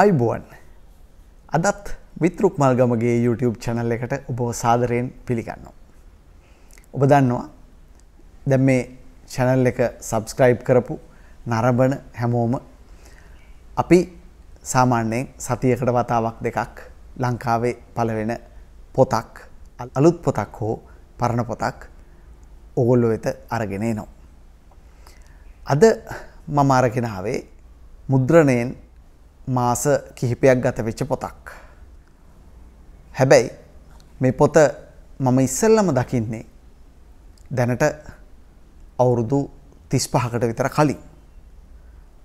අයිබුවන් අදත් විතෘක් මල්ගමගේ YouTube channel එකට ඔබව සාදරයෙන් පිළිගන්නවා. ඔබ දන්නවා දැම් මේ චැනල් එක සබස්ක්‍රයිබ් කරපු නරබන හැමෝම අපි සාමාන්‍යයෙන් සතියකට වතාවක් දෙකක් ලංකාවේ පලවෙන පොතක් අලුත් පොතක් හෝ පරණ පොතක් ඔගොල්ලො වෙත අරගෙනේ නවා. අද මම අරගෙනාවේ මුද්‍රණයෙන් මාස කිහිපයක් ගත වෙච්ච පොතක්. හැබැයි මේ පොත මම ඉස්සල්ලම දකින්නේ දැනට අවුරුදු 35කට විතර කලින්.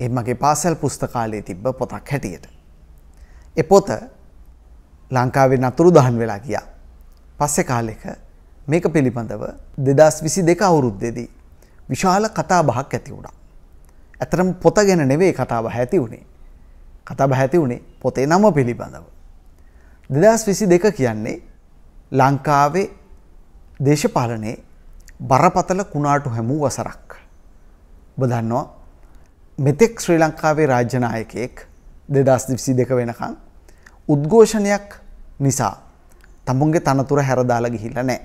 ඒ මගේ පාසල් පුස්තකාලයේ තිබ්බ පොතක් හැටියට. ඒ පොත ලංකාවේ නතුරු දහන් වෙලා ගියා. පස්සේ කාලෙක මේක පිළිබඳව 2022 අවුරුද්දේදී විශාල කතා බහක් ඇති වුණා. ඇතරම් පොත ගැන නෙවෙයි කතාව ඇති වුණේ. කතා බැහැති වුණේ පොතේ නම පිළිබඳව. දෙදස් විසි දෙක කියන්නේ ලංකාවේ දේශපාලනයේ බරපතල කුණාටු හැමූ වසරක්. බදන්නවා මෙතෙක් ශ්‍රී ලංකාවේ රාජ්‍යනායකයෙක් දෙදස් විසි දෙක වෙනකං උද්ඝෝෂණයක් නිසා තමුන්ගේ තනතුර හැරදාලා ගිහිල්ල නෑ.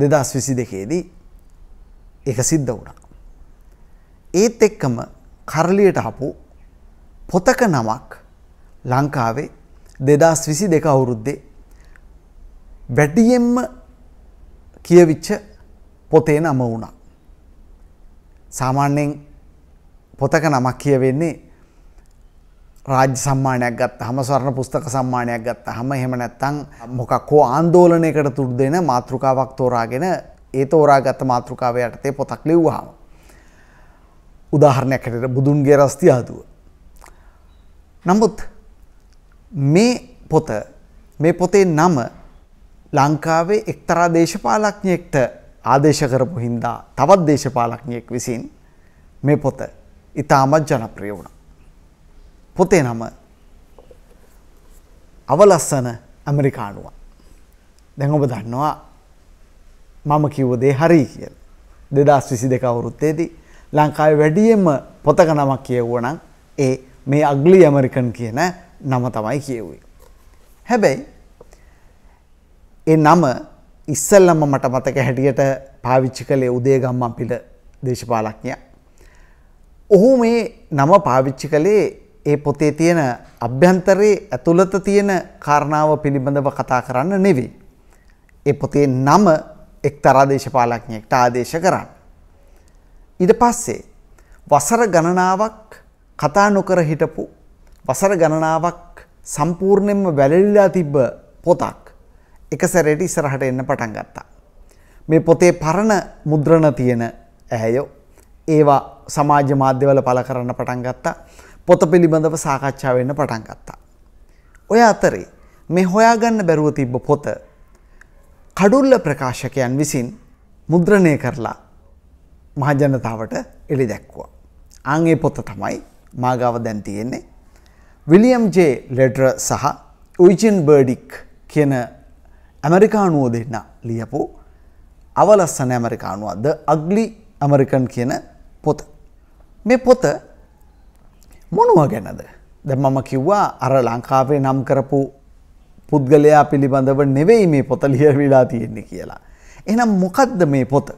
දෙදස් විසි දෙකේදී එක සිද්ධ වුණා. ඒත් එක්කම කරලියට හපු පොතක නමක් ලංකාවේ දෙදස් විසි දෙක අවුරුද්දේ වැඩියෙන්ම කියවිච්ච පොතේ නම වුණා. සාමාන්‍යයෙන් පොතක නමක් කියවෙන්නේ රාජ්‍ය සම්මානයක් ගත්ත හම ස්වර්ණ පුස්තක සම්මානයක් ගත්ත හම එහෙම නැත්තං මොකක් හෝ ආන්දෝලනයකට තුරු දෙෙන මාතෘකාවක් තෝරාගෙන ඒ තෝරා ගත්ත මාතෘකාව යටතේ පොතක් ලිව්වාම. උදාහරණයක් හැට බුදුන්ගේ රස්ති ආදුව. නමුත් මේ පොත මේ පොතේ නම ලංකාවේ එක්තරා දේශපාලඥයෙක්ට ආදේශ කරපු හින්දා තවත් දේශපාලඥයෙක් විසින් මේ පොත ඉතාමත් ජනප්‍රිය වුණා. පොතේ නම අවලස්සන ඇමරිකානුව. දැන් ඔබ දන්නවා මම කිව්ව දේ හරි කියලා. 2022 අවුරුද්දේදී ලංකාවේ වැඩියෙන්ම පොතක නමක් කියවුවා නම් ඒ මේ අග්ලි ඇමරිකන් කියන නම තමයි කියවුවේ. හැබැයි ඒ නම ඉස්සල්ලම මට මතක හැටියට පාවිච්චි කළේ උදේ ගම්මන් පිට දේශපාලක්ඥය. ඔහු මේ නම පාවිච්චි කළේ ඒ පොතේ තියෙන අභ්‍යන්තරයේ ඇතුළත තියෙන කාරණාව පිළිබඳව කතා කරන්න නෙවෙයි. ඒ පොතේ නම එක්තරා දේශපාලඥයෙක්ට ආදේශ කරන්න. ඊට පස්සේ වසර ගණනාවක් කතා නොකර හිටපු වසර ගණනාවක් සම්පූර්ණයෙන්ම වැළලිලා තිබ්බ පොතක් එක සැරේට ඉස්සරහට එන්න පටන් ගත්තා. මේ පොතේ පරණ මුද්‍රණ තියෙන ඇහැයෝ ඒවා සමාජ මාධ්‍යවල පළ කරන්න පටන් ගත්තා. පොත පිළිබඳව සාකච්ඡා වෙන්න පටන් ගත්තා. ඔය අතරේ මේ හොයාගන්න බැරුව තිබ්බ පොත කඩුල්ල ප්‍රකාශකයන් විසින් මුද්‍රණය කරලා මහජනතාවට එළි දැක්වුවා. ආන්ගේ පොත තමයි මාගාව දැන් තියෙන්නේ. විලියම් ජේ ලෙඩර සහ උයිජන් බර්ඩික් කියන ඇමරිකානුව දෙන්න ලියපු අවලස්සන ඇමරිකානුවද අග්ලි ඇමරිකන් කියන පොත. මේ පොත මොනුව ගැනද. දැ මම කිව්වා අර ලංකාවේ නම් කරපු පුද්ගලයා පිළිබඳව නෙවෙයි මේ පොත ලියවිලා තියෙන්නේ කියලා. එනම් මොකක්ද මේ පොත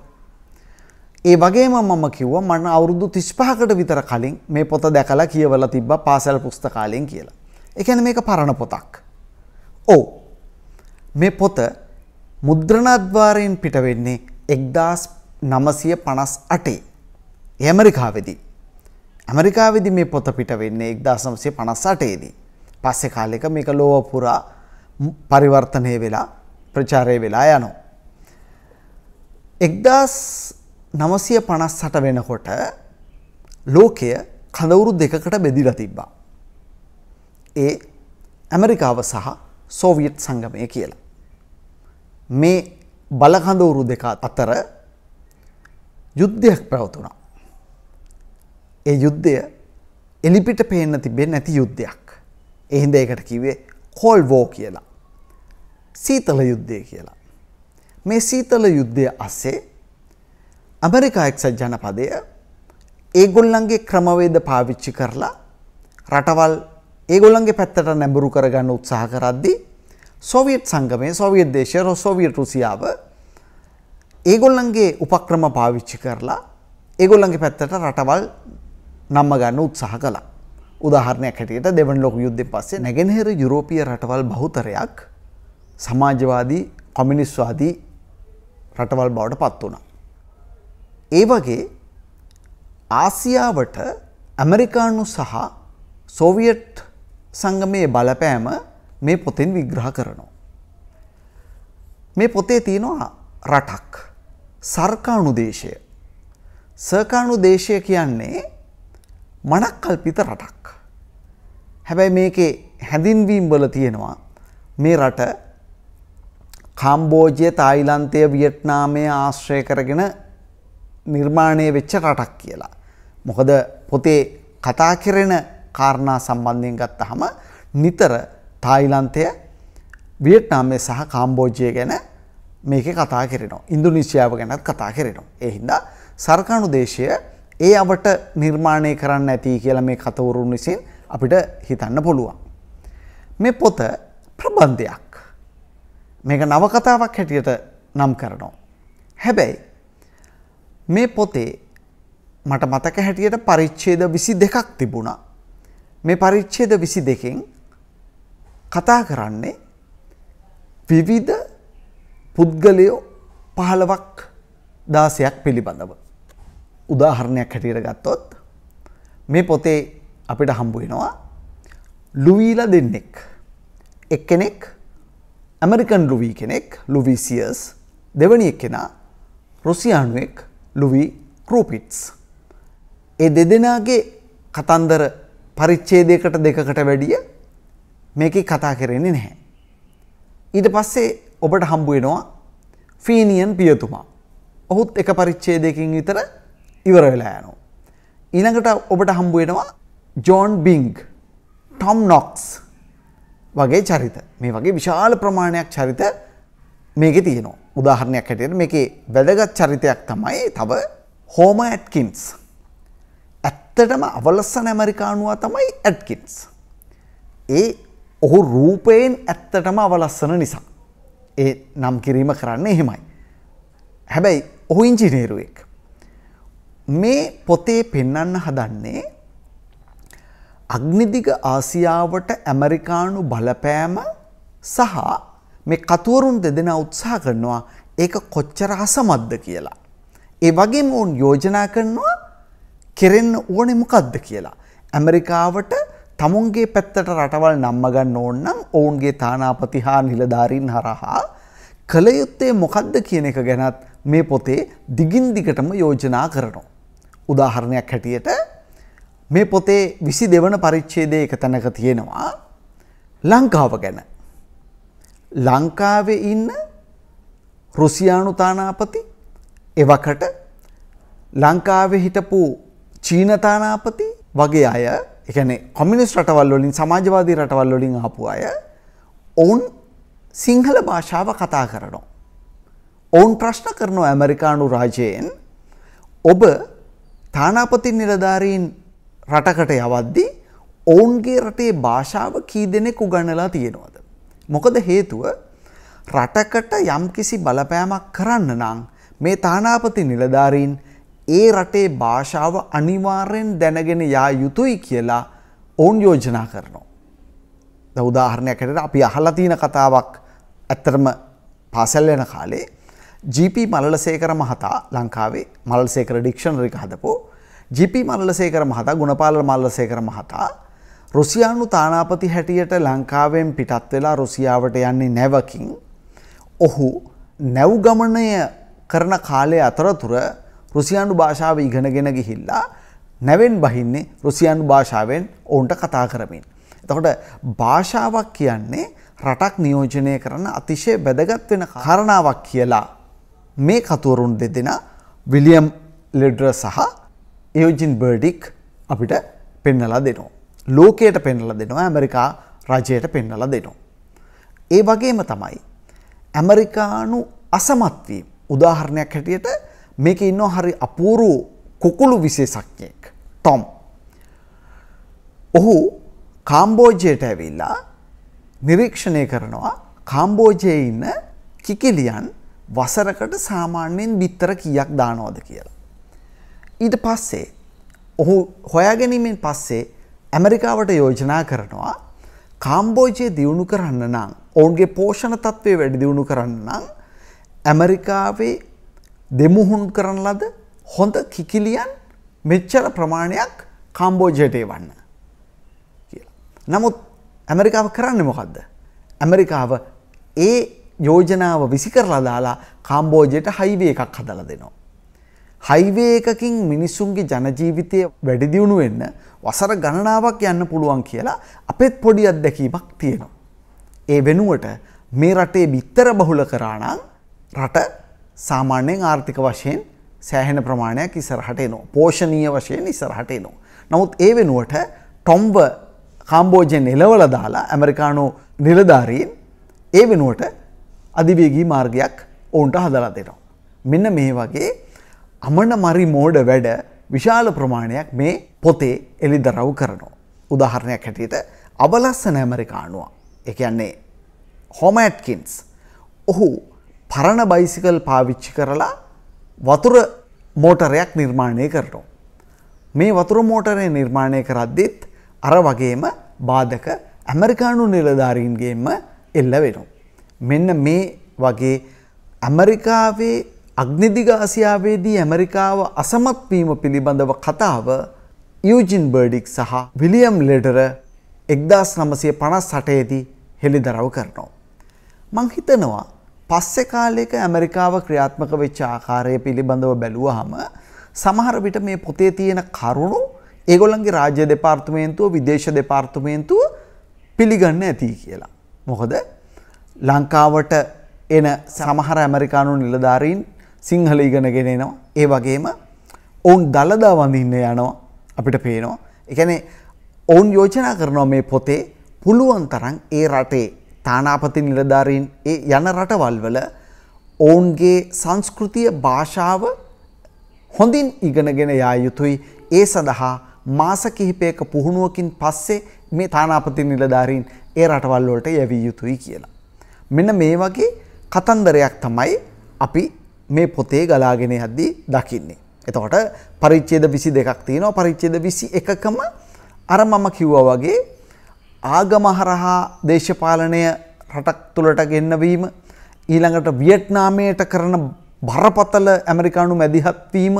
ඒ වගේම මම කිව්ව මන්න අවුරුදු 35කට විතර කලින් මේ පොත දැකලා කියවලා තිබ්බා පාසල් පුස්තකාලයෙන් කියලා. ඒ කියන්නේ මේක පරණ පොතක්. ඔව්. මේ පොත මුද්‍රණාද්වාරයෙන් පිට වෙන්නේ 1958. ඒ ඇමරිකාවේදී. ඇමරිකාවේදී මේ පොත පිට වෙන්නේ 1958 දී. පස්සේ කාලෙක මේක ලෝව පුරා පරිවර්තනය වෙලා ප්‍රචාරය වෙලා යනවා. එක්දස් නවසය පනස් සට වෙනකොට ලෝකය කඳවුරු දෙකකට බෙදිල තිබ්බා. ඒ ඇමරිකාව සහ සෝවියට් සංගමය කියලා. මේ බලකඳවුරු දෙක අතර යුද්ධයක් පැවතුනා. ඒ යුද්ධය එලිපිට පේන්න තිබෙන් නැති යුද්ධයක්. එහින්ද ඒකට කිවේ කොල් වෝ කියලා. සීතල යුද්ධය කියලා. මේ සීතල යුද්ධය අස්සේ ඇමරිකා එක්සත් ජනපදය ඒගොල්ලන්ගේ ක්‍රමවේද පාවිච්චි කරලා රටවල් ඒගොල්ලන්ගේ පැත්තට නැඹුරු කරගන්න උත්සාහ කරද්දී සෝවියට් සංගමය සෝවියට් දේශය රොසෝවියට් රුසියාව ඒගොල්ලන්ගේ උපක්‍රම පාවිච්චි කරලා ඒගොල්ලන්ගේ පැත්තට රටවල් නම්ම ගන්න උත්සාහ කළා. උදාහරණයක් හැටියට දෙවන ලෝක යුද්ධෙන් පස්සේ නැගෙනහිර යුරෝපීය රටවල් බහුතරයක් සමාජවාදී කොමියුනිස්ට්වාදී රටවල් බවට පත් වුණා. ඒ වගේ ආසියාවට ඇමරිකානු සහ සෝවියට් සංගමයේ බලපෑම මේ පොතෙන් විග්‍රහ කරනවා. මේ පොතේ තියෙනවා රටක් සර්කාණු දේශය. සර්කාණු දේශය කියන්නේ මනක් කල්පිත රටක්. හැබැයි මේකේ හැඳින්වීම් වල තියෙනවා මේ රට කාම්බෝජය තායිලන්තය වියට්නාමය ආශ්‍රය කරගෙන නිර්මාණය වෙච්ච රටක් කියලා. මොකද පොතේ කතා කෙරෙන කාරණා සම්බන්ධයෙන් ගත්තහම නිතර තායිලන්තය වියට්නාමය සහ කාම්බෝජය ගැන මේක කතා කෙරෙනවා. ඉන්දුනිසියාව ගැනත් කතා කෙරෙනවා. එහින්දා සර්කාණු දේශය ඒ අවට නිර්මාණය කරන්න ඇති කියලා මේ කතවරුන් විසින් අපිට හිතන්න පුළුවන්. මේ පොත ප්‍රබන්ධයක්. මේක නවකතාවක් හැටියට නම් කරනවා. හැබැයි මේ පොතේ මට මතක හැටියට පරිච්ඡේද 22ක් තිබුණා. මේ පරිච්ඡේද 22කින් කතා කරන්නේ විවිධ පුද්ගලයෝ 15ක් 16ක් පිළිබඳව. උදාහරණයක් හැටියට ගත්තොත් මේ පොතේ අපිට හම්බ වෙනවා ලුවීලා දෙන්නෙක්. එක්කෙනෙක් ඇමරිකන් ලුවී කෙනෙක් ලුවිසියස් දෙවනි එක්කෙනා රුසියානුවෙක් ලුවී කරූපිට්ස්. ඒ දෙදෙනගේ කතන්දර පරිච්ඡේදයකට දෙකකට වැඩිය මේක කතා කරෙන්නේ නැහැ. ඊට පස්සේ ඔබට හම්බ වෙනවා ෆීනියන් පියතුමා. ඔහුත් එක පරිච්ඡේදයකින් විතර ඉවර වෙලා යනවා. ඊළඟට ඔබට හම්බ වෙනවා ජෝන් බිංග්, ටොම් නොක්ස් වගේ චරිත. මේ වගේ විශාල ප්‍රමාණයක් චරිත මේකේ තියෙනවා. උදාහරණයක් හැටියට මේකේ වැදගත් චරිතයක් තමයි තව හෝම ඇට්කින්ස්. ඇත්තටම අවලස්සන ඇමරිකානුවා තමයි ඇට්කින්ස්. ඒ ඔහු රූපයෙන් ඇත්තටම අවලස්සන නිසා. ඒ නම් කිරීම කරන්න එහෙමයි. හැබැයි ඔහු ඉංජිනේරුවෙක්. මේ පොතේ පෙන්වන්න හදන්නේ අග්නිදිග ආසියාවට ඇමරිකානු බලපෑම සහ මේ කතුවරුන් දෙදෙනා උත්සාහ කරනවා ඒක කොච්චර අසමත්ද කියලා. ඒ වගේම ඔවුන් යෝජනා කරනවා කෙරෙන්න ඕනේ මොකද්ද කියලා. ඇමරිකාවට තමුන්ගේ පැත්තට රටවල් නම්ම ගන්න ඕන නම් ඔවුන්ගේ තානාපති හා නිලධාරීන් හරහා කළ යුත්තේ මොකද්ද කියන එක ගැනත් මේ පොතේ දිගින් දිගටම යෝජනා කරනවා. උදාහරණයක් හැටියට මේ පොතේ 22 වන පරිච්ඡේදයේ එක තැනක තියෙනවා ලංකාව ගැන ලංකාවේ ඉන්න රුසියානු තානාපති එවකට ලංකාවේ හිටපු චීන තානාපති වගේ අය එකනේ කොමිනිස් රටවල් වලින් සමාජවාදී රටවල් වලින් ආපු අය ඔවුන් සිංහල භාෂාව කතා කරනවා. ඔවුන් ප්‍රශ්න කරනවා ඇමරිකානු රාජයෙන් ඔබ තානාපති නිලධාරීන් රටකට යවද්දී ඔවුන්ගේ රටේ භාෂාව කී දෙනෙක් උගන්නලා තියෙනවද? මොකද හේතුව රටකට යම්කිසි බලපෑමක් කරන්න නම් මේ තානාපති නිලධාරීන් ඒ රටේ භාෂාව අනිවාර්යෙන් දැනගෙන යා යුතුයි කියලා ඔවුන් යෝජනා කරනවා. ද උදාහරණයකට අපි අහලතින කතාවක් ඇත්තරම පාසැල් යන කාලේ ජීප මල්ලසේකර මහතා ලංකාවේ මල්සේකර ඩික්ෂණරික හදපෝ ජිපි මල්ලසේකර මහතා ගුණපාල මල්ලසේකර මහතා රුසියානු තානාපති හැටියට ලංකාවෙන් පිටත් වෙලා රුසියාවට යන්නේ නැවකින් ඔහු නැව් ගමනය කරන කාලය අතරතුර රුසියානු භාෂාව ඉගෙනගෙන ගිහිල්ලා නැවෙන් බහින්නේ රුසියානු භාෂාවෙන් ඔවුන්ට කතා කරමින්. එතකොට භාෂාවක් කියන්නේ රටක් නියෝජනය කරන අතිශය බැදගත් වෙන කරණාවක් කියලා මේ කතුවරුන් දෙදෙන විලියම් ලෙඩ්‍ර සහ යෝජින් බර්ඩික් අපිට පෙන්නලා දෙනවා. ලෝකයට පෙන්නල දෙනවා ඇමරිකා රජයට පෙන්නල දෙනවා. ඒ වගේම තමයි. ඇමරිකානු අසමත්වීම් උදාහරණයක් හැටියට මේක ඉන්න හරි අපූරු කොකුළු විශේෂක්ඥයෙක් ටොම්. ඔහු කාම්බෝජයට ඇවිල්ලා නිරීක්ෂණය කරනවා කාම්බෝජයේ ඉන්න කිකිලියන් වසරකට සාමාන්‍යයෙන් බිත්තර කියක් දානෝද කියලා. ඊට පස්සේ ඔහු හොයාගැනීමෙන් පස්සේ ඇමරිකාවට යෝජනා කරනවා කාම්බෝජය දියුණු කරන්න නම් ඔවුන්ගේ පෝෂණ තත්ත්වය වැඩි දියුණු කරන්න නම් ඇමරිකාවේ දෙමුහුන් කරන ලද හොඳ කිකිලියන් මෙච්චර ප්‍රමාණයක් කාම්බෝජයටේ වන්න කියලා. නමුත් ඇමරිකාව කරන්න මොකක්ද. ඇමරිකාව ඒ යෝජනාව විසි කරලා දාලා කාම්බෝජයට හයිවේ එකක් හදල දෙනවා. හයිවේ එකකින් මිනිස්සුන්ගේ ජනජීවිතය වැඩිදියුණු වෙන්න වසර ගණනාවක් යන්න පුළුවන් කියලා අපෙත් පොඩි අත්දැකීමක් තියෙනවා. ඒ වෙනුවට මේ රටේ බිත්තර බහුල කරානම් රට සාමාන්‍යයෙන් ආර්ථික වශයෙන් සෑහෙන ප්‍රමාණයක් ඉස්සරහට එනවා. පෝෂණීය වශයෙන් ඉස්සරහට එනවා. නමුත් ඒ වෙනුවට ටොම්බ කාම්බෝජයෙන් එලවල දාලා ඇමරිකානු නිලධාරීන් ඒ වෙනුවට අධිවේගී මාර්ගයක් ඔවුන්ට හදලා දෙනවා. මෙන්න මේ වගේ අමන මරි මෝඩ වැඩ විශාල ප්‍රමාණයක් මේ පොතේ එළි දරව් කරනවා. උදාහරණයක් හැටියට අවලස්සන ඇමරිකානුවා එකන්නේ හොමඇට්කින්ස් ඔහු පරණ බයිසිකල් පාවිච්චි කරලා වතුර මෝටරයක් නිර්මාණය කරනවා. මේ වතුර මෝටරය නිර්මාණය කරද්දිත් අර වගේම බාධක ඇමරිකානු නිලධාරීන්ගේම එල්ල වෙනවා. මෙන්න මේ වගේ ඇමරිකාවේ අග්නිදිග ආසියාවේදී ඇමරිකාව අසමත්වීම පිළිබඳව කතාව යුජින් බර්ඩික් සහ විලියම් ලෙඩර එක්දස් නමසය පනස් සටයේදී හෙළිදරව් කරනවා. මංහිතනවා පස්සෙ කාලයක ඇමරිකාව ක්‍රියාත්මක වෙච්ච ආකාරය පිළිබඳව බැලුවහම සමහරවිට මේ පොතේ තියෙන කරුණු ඒගොලන්ගේ රාජ්‍ය දෙපාර්තමේන්තුව විදේශ දෙපාර්තමේන්තුව පිළිගන්න ඇති කියලා. මොකද ලංකාවට එන සමහර ඇමරිකානු නිලධාරීන් සිංහල ඉගෙනගෙන එනවා ඒ වගේම ඔවුන් දළදා වඳින්න යනවා අපිට පේනවා එකනේ ඔවුන් යෝජනා කරනවා මේ පොතේ පුළුවන් තරන් ඒ රටේ තානාපති නිලධාරීන් ඒ යන රටවල්වල ඔවුන්ගේ සංස්කෘතිය භාෂාව හොඳින් ඉගෙනගෙන යා යුතුයි ඒ සඳහා මාස කිහිපයක පුහුණුවකින් පස්සේ මේ තානාපති නිලධාරීන් ඒ රටවල්වලට යැවී යුතුයි කියලා. මෙන්න මේ වගේ කතන්දරයක් තමයි අපි මේ පොතේ ගලාගෙන යද්දී දකින්නේ. එතකොට පරිච්ඡේද 22ක් තියෙනවා පරිච්ඡේද 21කම අර මම කිව්වා වගේ ආගම හරහා දේශපාලනය රටක් තුලට ගෙන්නවීම ඊළඟට වියට්නාමයට කරන බරපතල ඇමරිකානු මැදිහත් වීම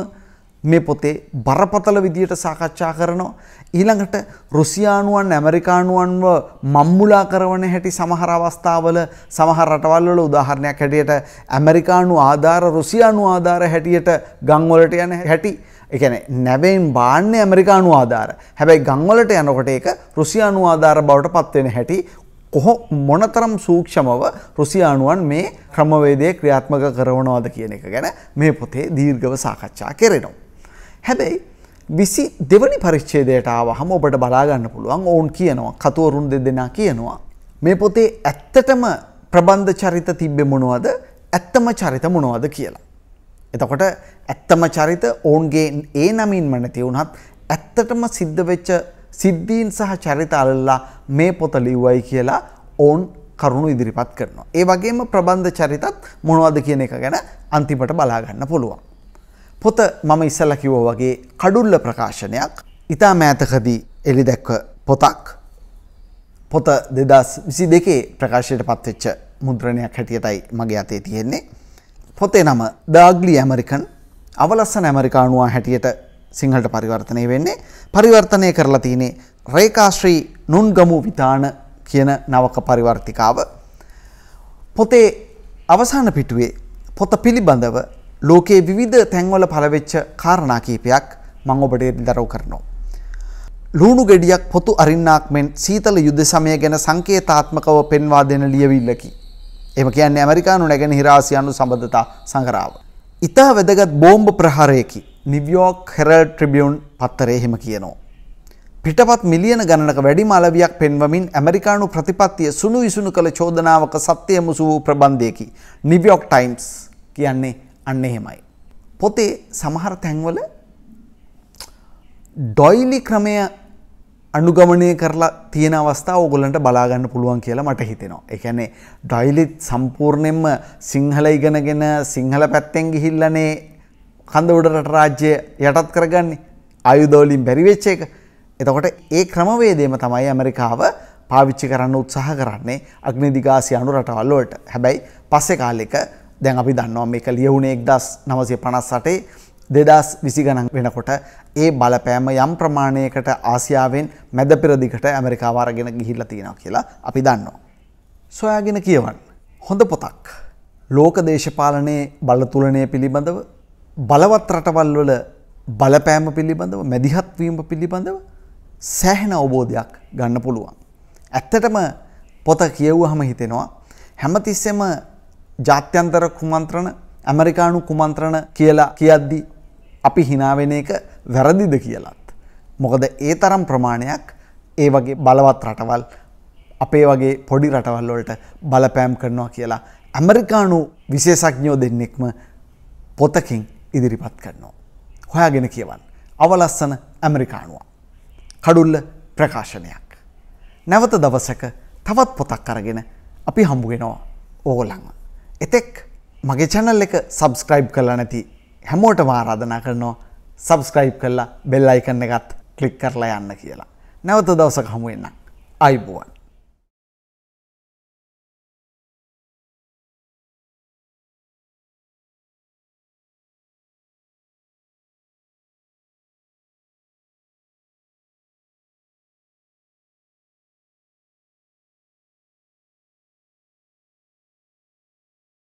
මේ පොතේ බරපතල විදියට සාකච්ඡා කරනවා. ඊළඟට රුසියානුවන් ඇමරිකානුවන්ව මම්මුලා කරවන හැටි සමහර අවස්ථාවල සමහර රටවල් වල උදාහරණයක් හැටියට ඇමරිකානු ආධාර රුසියානු ආධාර හැටියට ගම්වලට යන හැටි එකන නැවෙන් බාන්න ඇමරිකානු ආධාර හැබැයි ගංවලට යනකොට ඒක රුසියානු ආධාර බවට පත්වෙන හැටි කොහො මොනතරම් සූක්ෂමව රුසියානුවන් මේ ක්‍රමවේදය ක්‍රියාත්මක කරවනවාද කියන එක ගැන මේ පොතේ දීර්ඝව සාකච්ඡා කෙරෙනවා. හැබැයි විසි දෙවනි පරිච්චේදයට ආවහම ඔබට බලාගන්න පුළුවන් ඔවුන් කියනවා කතුවරුන් දෙදෙනා කියනවා. මේ පොතේ ඇත්තටම ප්‍රබන්ධ චරිත තිබ්බෙ මොනවද ඇත්තම චරිත මොනවද කියලා. එතකොට ඇත්තම චරිත ඔවුන්ගේ ඒ නමින්ම නැති වුණත් ඇත්තටම සිද්ධ වෙච්ච සිද්ධීන් සහ චරිත අල්ලලා මේ පොත ලිව්වයි කියලා ඔවුන් කරුණු ඉදිරිපත් කරනවා. ඒ වගේම ප්‍රබන්ධ චරිතත් මොනවද කියන එක ගැන අන්තිමට බලාගන්න පුළුවන්. පොත මම ඉස්සල්ල කිව්ව වගේ කඩුල්ල ප්‍රකාශනයක් ඉතා මෑතකදී එලි දැක්ව පොතක් පොත දෙදස් විසි දෙකේ ප්‍රකාශයට පත්වෙච්ච මුද්‍රණයක් හැටියටයි මගේ අතේ තියෙන්නේ. පොතේ නම දාගලි ඇමරිකන් අවලස්සන ඇමරිකානුවා හැටියට සිංහලට පරිවර්තනය වෙන්නේ පරිවර්තනය කරලා තියනේ රේකාශ්‍රී නුන්ගමු විතාන කියන නවක පරිවර්තිකාව. පොතේ අවසාන පිටුවේ පොත පිළිබඳව ලෝකයේ විවිධ තැන්වල පළවෙච්ච කාරණා කීපයක් මම ඔබට දරව කරනවා. ලුණු ගෙඩියක් පොතු අරින්නාක් මෙන් සීතල යුද්ධ සමය ගැන සංකේතාත්මකව පෙන්වා දෙන ලියවිල්ලකි. එම කියන්නේ ඇමරිකානු නැගෙන හිරාසියානු සබඳතා සංගරාව. ඉතා වැදගත් බෝම්බ ප්‍රහාරයකි නිවියෝක් හෙරල් ට්‍රිබියුන් පත්තරේ හෙම කියනවා. පිටපත් මිලියන ගණනක වැඩි මලවියක් පෙන්වමින් ඇමරිකානු ප්‍රතිපත්තිය සුළු විසුණු කළ චෝදනාවක සත්‍යය මුසු වූ ප්‍රබන්ධයකි. නිවියෝක් ටයිම්ස් කියන්නේ අන්න එහෙමයි. පොතේ සමහර තැන්වල ඩොයිලි ක්‍රමය අනුගමනය කරලා තියෙන අවස්ථාව ඕගොල්ලන්ට බලා ගන්න පුළුවන් කියලා මට හිතෙනවා. ඒ කියන්නේ ඩොයිලි සම්පූර්ණයෙන්ම සිංහල ඉගෙනගෙන සිංහල පැත්තෙන් ගිහිල්ලානේ කඳ උඩ රට රාජ්‍ය යටත් කරගන්නේ. ආයුධ වලින් බැරි වෙච්ච එක. එතකොට ඒ ක්‍රමවේදයම තමයි ඇමරිකාව පාවිච්චි කරන්න උත්සාහ කරන්නේ අග්නිදිගාසියානු රටවල් වලට. හැබැයි පස්සේ කාලෙක දැන් අපි දන්නවා මේක ලියවුණේ 1958 දෙදස් විසි ගණන් වෙනකොට ඒ බලපෑම යම් ප්‍රමාණයකට ආසියාවෙන් මැද පෙරදිකට ඇමරිකාවාරගෙන ගිහිල්ල තියෙනවා කියලා අපි දන්නවා. සොයාගෙන කියවන්න. හොඳ පොතක්. ලෝක දේශපාලනයේ බලතුලනය පිළිබඳව බලවත් රටවල්වල බලපෑම පිළිබඳව මැදිහත්වීම පිළිබඳව සෑහෙන අවබෝධයක් ගන්න පුළුවන්. ඇත්තටම පොත කියව්වහම හිතෙනවා හැමතිස්සෙම ජාත්‍යන්තර කුමන්ත්‍රණ ඇමරිකානු කුමන්ත්‍රණ කියලා කියද්දි අපි හිනාවෙන එක වැරදිද කියලත්. මොකද ඒ තරම් ප්‍රමාණයක් ඒ වගේ බලවත් රටවල් අපේ වගේ පොඩි රටවල්වලට බලපෑම් කරනවා කියලා ඇමරිකානු විශේෂඥෝ දෙන්නෙක්ම පොතකින් ඉදිරිපත් කරනවා. හොයාගෙන කියවන්. අවලස්සන ඇමරිකානුවා. කඩුල්ල ප්‍රකාශනයක්. නැවත දවසක තවත් පොතක් අරගෙන අපි හම්බුගෙනවා ඕගොල්ලන්ව. එතෙක් මගේ චැනල් එක සබස්ක්‍රයිබ් කරලා නැති හැමෝට මාරාධනා කරනවා සබස්ක්‍රයිබ් කරලා බෙල් අයිකන්න එකත් කලික් කරලා යන්න කියලා. නැවත දවසක හමුවෙන්න අයිබුවන්.